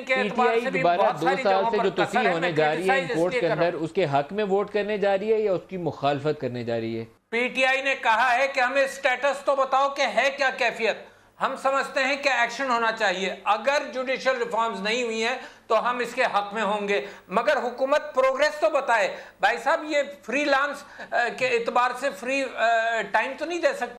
PTI दो साल से जो होने जा रही है के अंदर उसके हक में वोट करने जा रही है या उसकी मुखालफत करने जा रही है पीटीआई ने कहा है कि हमें स्टेटस तो बताओ कि है क्या कैफियत हम समझते हैं कि एक्शन होना चाहिए अगर जुडिशियल रिफॉर्म्स नहीं हुई हैं तो हम इसके हक में होंगे मगर हुकूमत प्रोग्रेस तो बताए भाई साहब ये फ्रीलांस के एतबार से फ्री टाइम तो नहीं दे सकते